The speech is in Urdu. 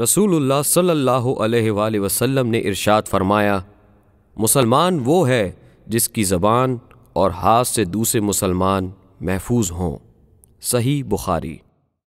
رسول اللہ صلی اللہ علیہ وآلہ وسلم نے ارشاد فرمایا مسلمان وہ ہے جس کی زبان اور ہاتھ سے دوسرے مسلمان محفوظ ہوں صحیح بخاری